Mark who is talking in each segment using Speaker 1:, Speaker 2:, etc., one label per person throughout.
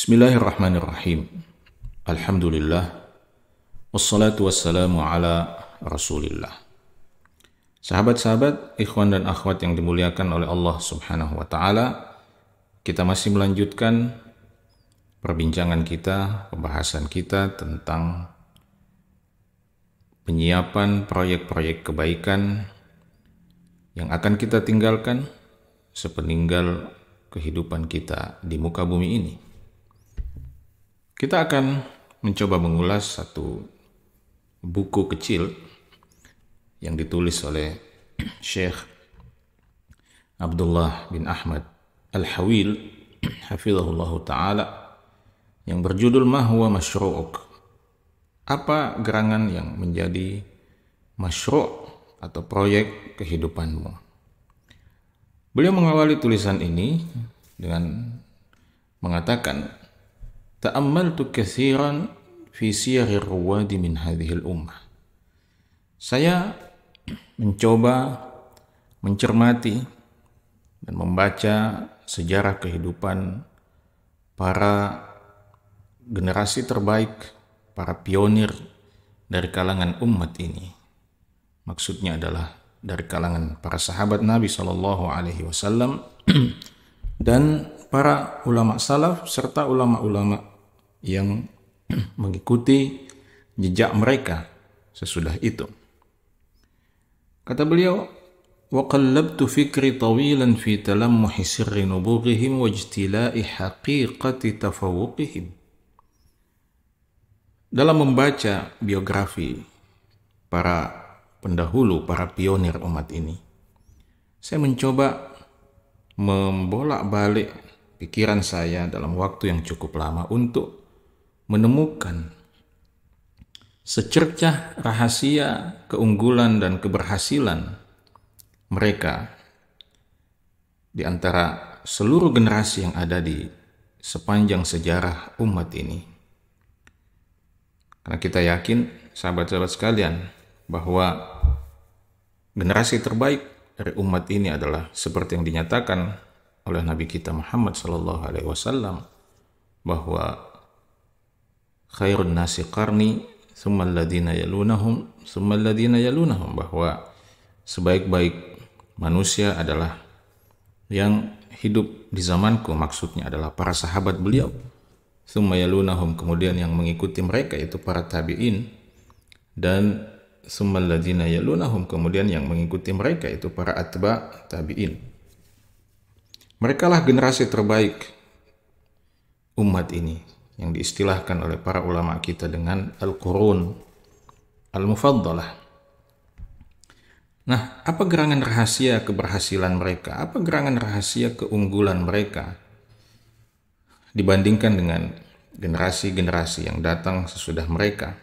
Speaker 1: Bismillahirrahmanirrahim. Alhamdulillah. Wassalatu wassalamu ala rasulillah. Sahabat-sahabat, ikhwan dan akhwat yang dimuliakan oleh Allah subhanahu wa ta'ala, kita masih melanjutkan perbincangan kita, pembahasan kita tentang penyiapan proyek-proyek kebaikan yang akan kita tinggalkan sepeninggal kehidupan kita di muka bumi ini. Kita akan mencoba mengulas satu buku kecil yang ditulis oleh Syekh Abdullah bin Ahmad Al-Hawil hafizahullah taala yang berjudul Mahwa Masyru'uk. Apa gerangan yang menjadi masyru' atau proyek kehidupanmu? Beliau mengawali tulisan ini dengan mengatakan ta'ammaltu kathiran fi siyari ruwadi min al ummah. Saya mencoba mencermati dan membaca sejarah kehidupan para generasi terbaik, para pionir dari kalangan umat ini. Maksudnya adalah dari kalangan para sahabat Nabi Shallallahu Alaihi Wasallam dan para ulama salaf serta ulama-ulama yang mengikuti jejak mereka sesudah itu. Kata beliau, وَقَلَّبْتُ فِكْرِ طَوِيلًا فِي تلمح سِرِّ نبوغهم وَجْتِلَاءِ حَقِيقَةِ تَفَوُقِهِمْ". Dalam membaca biografi para pendahulu, para pionir umat ini, saya mencoba membolak-balik pikiran saya dalam waktu yang cukup lama untuk menemukan secercah rahasia keunggulan dan keberhasilan mereka di antara seluruh generasi yang ada di sepanjang sejarah umat ini. Karena kita yakin, sahabat-sahabat sekalian, bahwa generasi terbaik dari umat ini adalah seperti yang dinyatakan oleh Nabi kita Muhammad Sallallahu Alaihi Wasallam bahwa khairun nasi qarni summa alladhina yalunahum summa alladhina yalunahum bahwa sebaik-baik manusia adalah yang hidup di zamanku maksudnya adalah para sahabat beliau summa yalunahum kemudian yang mengikuti mereka itu para tabi'in dan summa alladhina yalunahum kemudian yang mengikuti mereka itu para atba tabi'in merekalah generasi terbaik umat ini yang diistilahkan oleh para ulama kita dengan al-qurun al-mufaddalah. Nah, apa gerangan rahasia keberhasilan mereka? Apa gerangan rahasia keunggulan mereka dibandingkan dengan generasi-generasi yang datang sesudah mereka?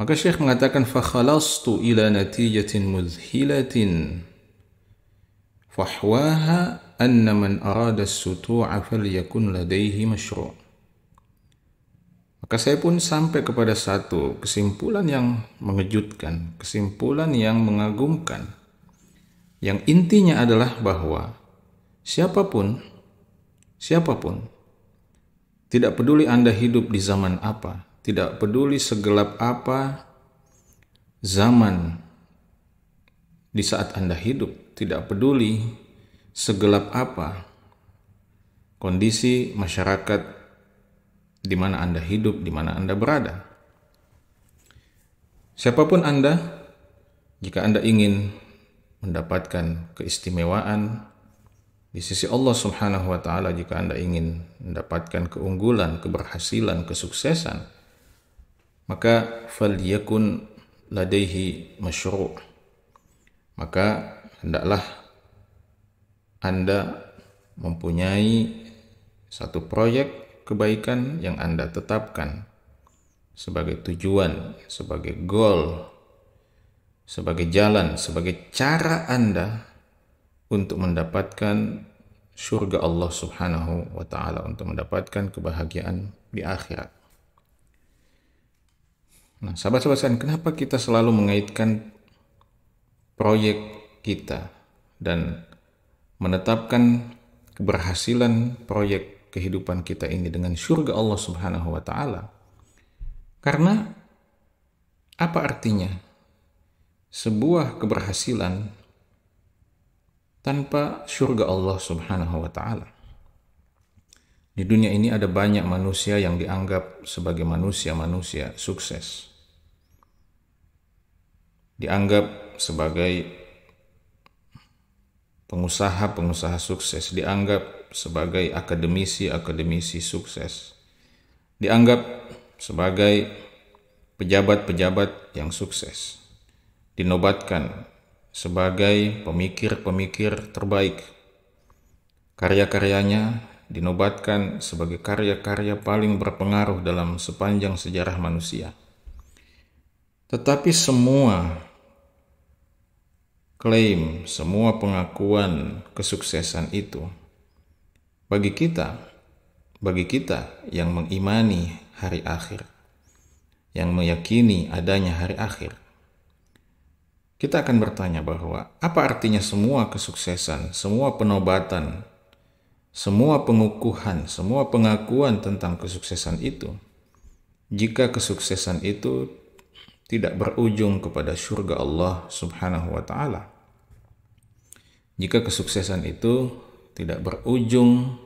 Speaker 1: Maka Syekh mengatakan fakhalastu ila natijatin mudhilatin fahwaha anna man arada as-sutu'a falyakun ladaihi mashru'. Maka saya pun sampai kepada satu kesimpulan yang mengejutkan, kesimpulan yang mengagumkan. Yang intinya adalah bahwa siapapun, siapapun, tidak peduli Anda hidup di zaman apa, tidak peduli segelap apa zaman di saat Anda hidup, tidak peduli segelap apa kondisi masyarakat di mana Anda hidup, di mana Anda berada. Siapapun Anda, jika Anda ingin mendapatkan keistimewaan di sisi Allah Subhanahu wa taala jika Anda ingin mendapatkan keunggulan, keberhasilan, kesuksesan, maka falyakun ladaihi masyru'. Maka hendaklah Anda mempunyai satu proyek kebaikan yang Anda tetapkan sebagai tujuan, sebagai goal, sebagai jalan, sebagai cara Anda untuk mendapatkan surga Allah Subhanahu wa taala untuk mendapatkan kebahagiaan di akhirat. Nah, sahabat-sahabat sekalian, kenapa kita selalu mengaitkan proyek kita dan menetapkan keberhasilan proyek kehidupan kita ini dengan surga Allah Subhanahu wa taala. Karena apa artinya sebuah keberhasilan tanpa surga Allah Subhanahu wa taala? Di dunia ini ada banyak manusia yang dianggap sebagai manusia-manusia sukses. Dianggap sebagai pengusaha-pengusaha sukses, dianggap sebagai akademisi-akademisi sukses, dianggap sebagai pejabat-pejabat yang sukses, dinobatkan sebagai pemikir-pemikir terbaik. Karya-karyanya dinobatkan sebagai karya-karya paling berpengaruh dalam sepanjang sejarah manusia. Tetapi semua klaim, semua pengakuan kesuksesan itu bagi kita bagi kita yang mengimani hari akhir yang meyakini adanya hari akhir kita akan bertanya bahwa apa artinya semua kesuksesan, semua penobatan, semua pengukuhan, semua pengakuan tentang kesuksesan itu jika kesuksesan itu tidak berujung kepada surga Allah Subhanahu wa taala. Jika kesuksesan itu tidak berujung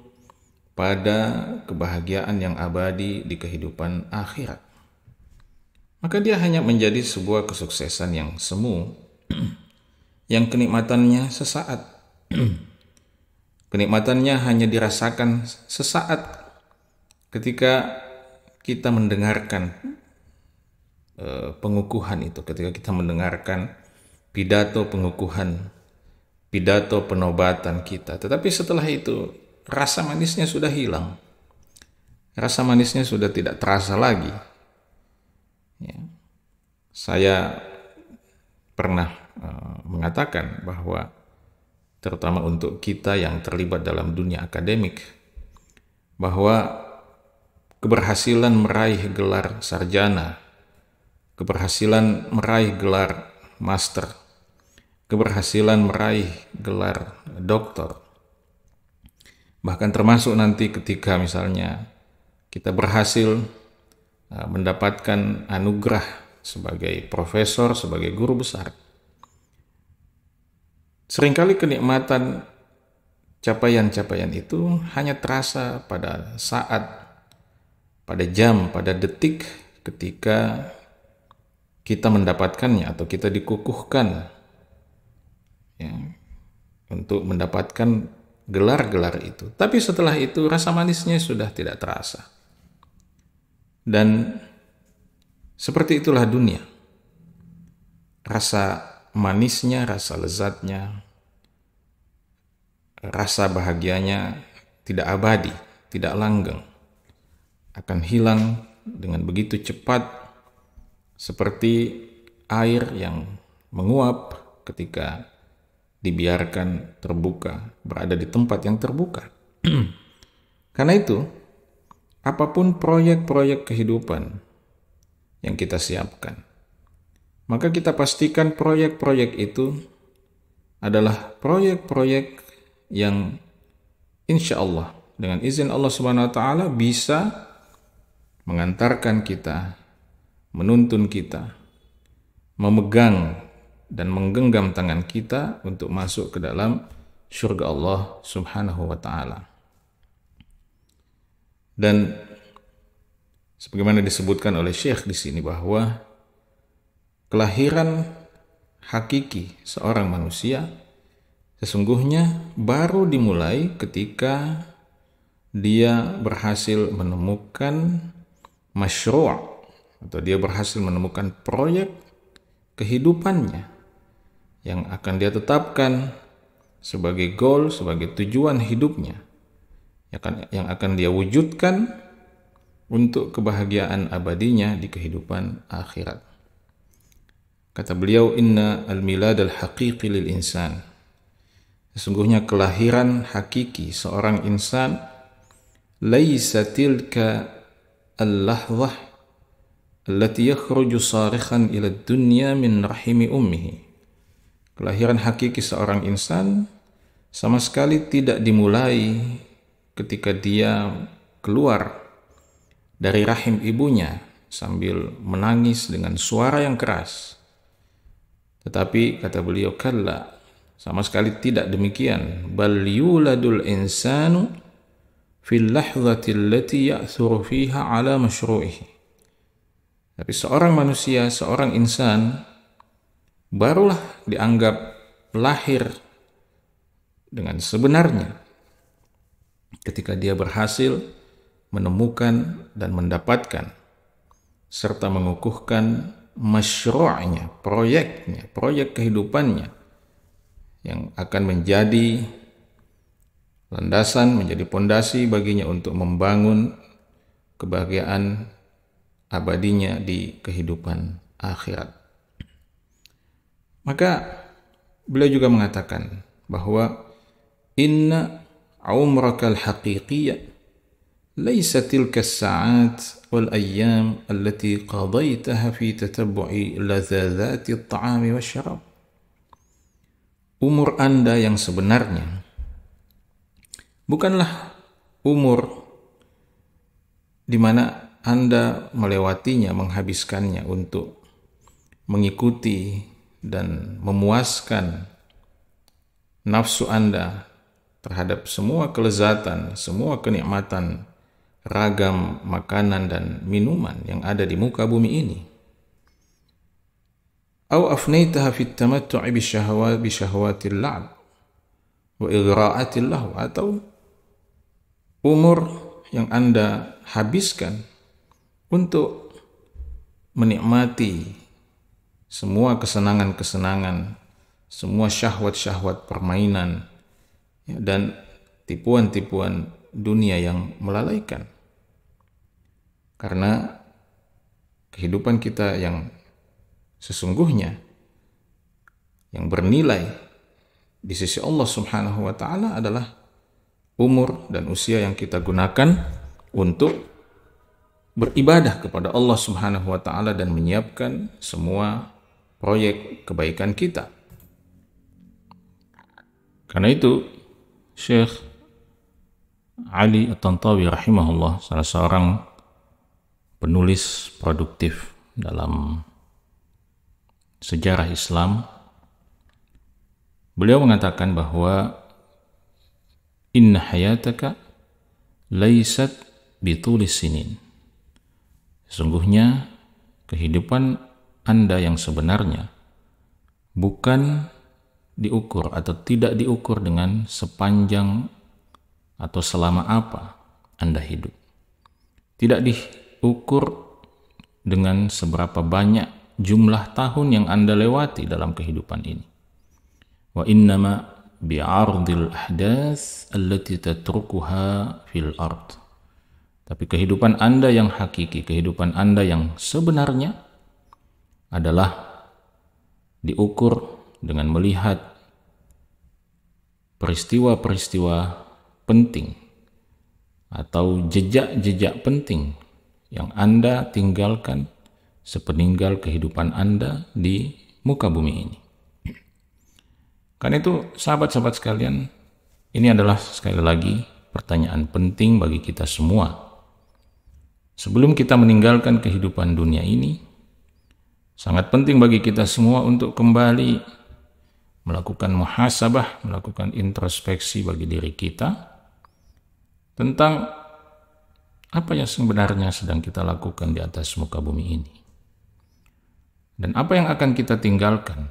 Speaker 1: pada kebahagiaan yang abadi di kehidupan akhirat. Maka dia hanya menjadi sebuah kesuksesan yang semu, yang kenikmatannya sesaat. kenikmatannya hanya dirasakan sesaat ketika kita mendengarkan eh, pengukuhan itu, ketika kita mendengarkan pidato pengukuhan pidato penobatan kita. Tetapi setelah itu, rasa manisnya sudah hilang. Rasa manisnya sudah tidak terasa lagi. Ya. Saya pernah uh, mengatakan bahwa terutama untuk kita yang terlibat dalam dunia akademik bahwa keberhasilan meraih gelar sarjana, keberhasilan meraih gelar master keberhasilan meraih gelar doktor. Bahkan termasuk nanti ketika misalnya kita berhasil e, mendapatkan anugerah sebagai profesor, sebagai guru besar. Seringkali kenikmatan capaian-capaian itu hanya terasa pada saat, pada jam, pada detik ketika kita mendapatkannya atau kita dikukuhkan ya, untuk mendapatkan gelar-gelar itu. Tapi setelah itu rasa manisnya sudah tidak terasa. Dan seperti itulah dunia. Rasa manisnya, rasa lezatnya, rasa bahagianya tidak abadi, tidak langgeng. Akan hilang dengan begitu cepat seperti air yang menguap ketika dibiarkan terbuka, berada di tempat yang terbuka. Karena itu, apapun proyek-proyek kehidupan yang kita siapkan, maka kita pastikan proyek-proyek itu adalah proyek-proyek yang insya Allah dengan izin Allah Subhanahu Wa Taala bisa mengantarkan kita, menuntun kita, memegang dan menggenggam tangan kita untuk masuk ke dalam syurga Allah Subhanahu wa taala. Dan sebagaimana disebutkan oleh Syekh di sini bahwa kelahiran hakiki seorang manusia sesungguhnya baru dimulai ketika dia berhasil menemukan masyru' atau dia berhasil menemukan proyek kehidupannya yang akan dia tetapkan sebagai goal, sebagai tujuan hidupnya, yang akan dia wujudkan untuk kebahagiaan abadinya di kehidupan akhirat. Kata beliau, Inna al-milad al-haqiqi lil insan. Sesungguhnya kelahiran hakiki seorang insan, laisa tilka al-lahzah allati yakhruju sarikhan ila dunya min rahimi ummihi kelahiran hakiki seorang insan sama sekali tidak dimulai ketika dia keluar dari rahim ibunya sambil menangis dengan suara yang keras. Tetapi kata beliau kalla sama sekali tidak demikian. Bal yuladul insanu fil lahzati allati ya'thuru fiha ala mashru'ihi. Tapi seorang manusia, seorang insan barulah dianggap lahir dengan sebenarnya ketika dia berhasil menemukan dan mendapatkan serta mengukuhkan masyru'nya, proyeknya, proyek kehidupannya yang akan menjadi landasan, menjadi pondasi baginya untuk membangun kebahagiaan abadinya di kehidupan akhirat. Maka beliau juga mengatakan bahwa inna umrakal as ليس تلك الساعات والأيام التي قضيتها في تتبع at الطعام والشراب Umur Anda yang sebenarnya bukanlah umur di mana Anda melewatinya, menghabiskannya untuk mengikuti dan memuaskan nafsu Anda terhadap semua kelezatan, semua kenikmatan, ragam makanan dan minuman yang ada di muka bumi ini. Au afnaitaha fit tamattu'i bi syahawat bi syahawatil la'b wa igra'atil atau umur yang Anda habiskan untuk menikmati semua kesenangan-kesenangan, semua syahwat-syahwat permainan, ya, dan tipuan-tipuan dunia yang melalaikan. Karena kehidupan kita yang sesungguhnya, yang bernilai di sisi Allah Subhanahu wa Ta'ala adalah umur dan usia yang kita gunakan untuk beribadah kepada Allah Subhanahu wa taala dan menyiapkan semua proyek kebaikan kita. Karena itu, Syekh Ali At-Tantawi rahimahullah salah seorang penulis produktif dalam sejarah Islam beliau mengatakan bahwa inna hayataka laisat bitulis sinin sesungguhnya kehidupan anda yang sebenarnya bukan diukur atau tidak diukur dengan sepanjang atau selama apa Anda hidup. Tidak diukur dengan seberapa banyak jumlah tahun yang Anda lewati dalam kehidupan ini. Wa innama bi'ardil ahdas allati tatrukuha fil ard. Tapi kehidupan Anda yang hakiki, kehidupan Anda yang sebenarnya adalah diukur dengan melihat peristiwa-peristiwa penting atau jejak-jejak penting yang Anda tinggalkan sepeninggal kehidupan Anda di muka bumi ini. Karena itu, sahabat-sahabat sekalian, ini adalah sekali lagi pertanyaan penting bagi kita semua. Sebelum kita meninggalkan kehidupan dunia ini, Sangat penting bagi kita semua untuk kembali melakukan muhasabah, melakukan introspeksi bagi diri kita tentang apa yang sebenarnya sedang kita lakukan di atas muka bumi ini. Dan apa yang akan kita tinggalkan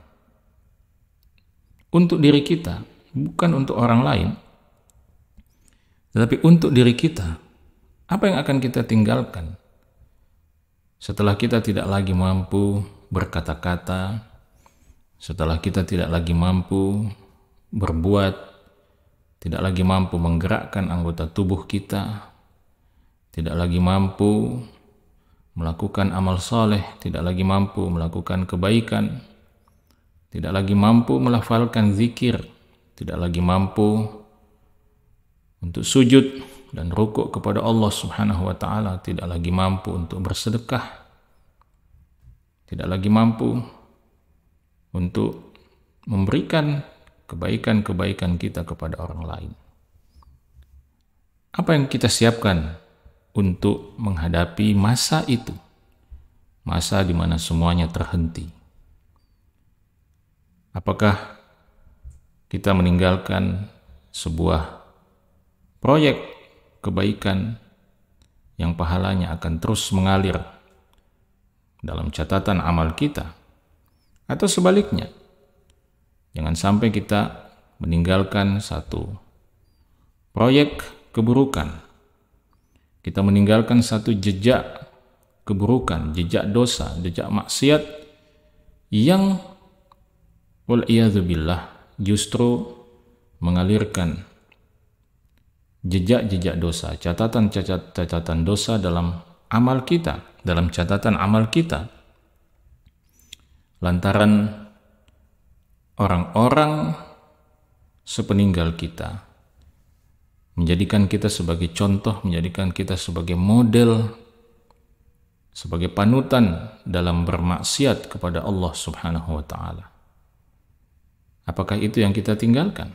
Speaker 1: untuk diri kita, bukan untuk orang lain, tetapi untuk diri kita. Apa yang akan kita tinggalkan setelah kita tidak lagi mampu berkata-kata, setelah kita tidak lagi mampu berbuat, tidak lagi mampu menggerakkan anggota tubuh kita, tidak lagi mampu melakukan amal soleh, tidak lagi mampu melakukan kebaikan, tidak lagi mampu melafalkan zikir, tidak lagi mampu untuk sujud dan rukuk kepada Allah Subhanahu wa taala, tidak lagi mampu untuk bersedekah, tidak lagi mampu untuk memberikan kebaikan-kebaikan kita kepada orang lain. Apa yang kita siapkan untuk menghadapi masa itu? Masa di mana semuanya terhenti. Apakah kita meninggalkan sebuah proyek kebaikan yang pahalanya akan terus mengalir dalam catatan amal kita, atau sebaliknya. Jangan sampai kita meninggalkan satu proyek keburukan, kita meninggalkan satu jejak keburukan, jejak dosa, jejak maksiat yang wal'iyadzubillah justru mengalirkan jejak-jejak dosa, catatan-catatan dosa dalam amal kita, dalam catatan amal kita. Lantaran orang-orang sepeninggal kita menjadikan kita sebagai contoh, menjadikan kita sebagai model, sebagai panutan dalam bermaksiat kepada Allah Subhanahu wa taala. Apakah itu yang kita tinggalkan?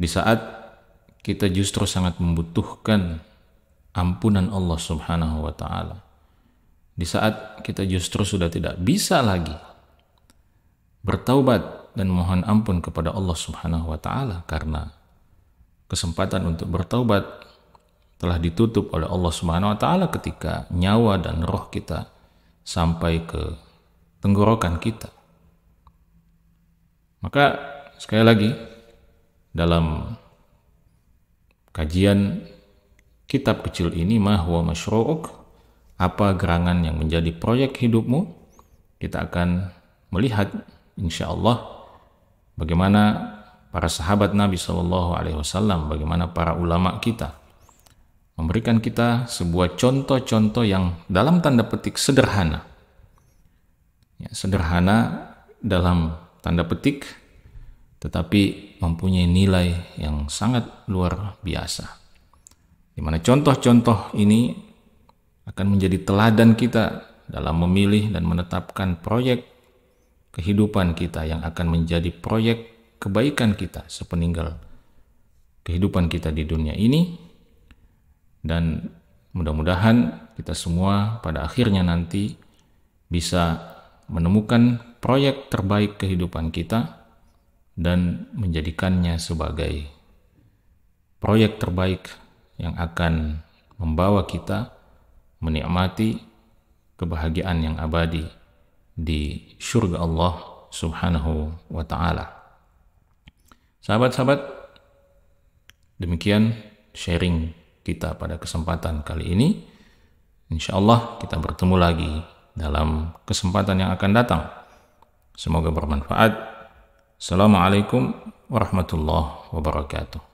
Speaker 1: Di saat kita justru sangat membutuhkan ampunan Allah Subhanahu wa taala. Di saat kita justru sudah tidak bisa lagi bertaubat dan mohon ampun kepada Allah Subhanahu wa taala karena kesempatan untuk bertaubat telah ditutup oleh Allah Subhanahu wa taala ketika nyawa dan roh kita sampai ke tenggorokan kita. Maka sekali lagi dalam kajian kitab kecil ini mahwa masyru'uk, apa gerangan yang menjadi proyek hidupmu, kita akan melihat insya Allah bagaimana para sahabat Nabi Shallallahu Alaihi Wasallam, bagaimana para ulama kita memberikan kita sebuah contoh-contoh yang dalam tanda petik sederhana, ya, sederhana dalam tanda petik, tetapi mempunyai nilai yang sangat luar biasa. Di mana contoh-contoh ini akan menjadi teladan kita dalam memilih dan menetapkan proyek kehidupan kita yang akan menjadi proyek kebaikan kita sepeninggal kehidupan kita di dunia ini dan mudah-mudahan kita semua pada akhirnya nanti bisa menemukan proyek terbaik kehidupan kita dan menjadikannya sebagai proyek terbaik yang akan membawa kita menikmati kebahagiaan yang abadi di syurga Allah Subhanahu wa taala. Sahabat-sahabat, demikian sharing kita pada kesempatan kali ini. Insya Allah kita bertemu lagi dalam kesempatan yang akan datang. Semoga bermanfaat. Assalamualaikum warahmatullahi wabarakatuh.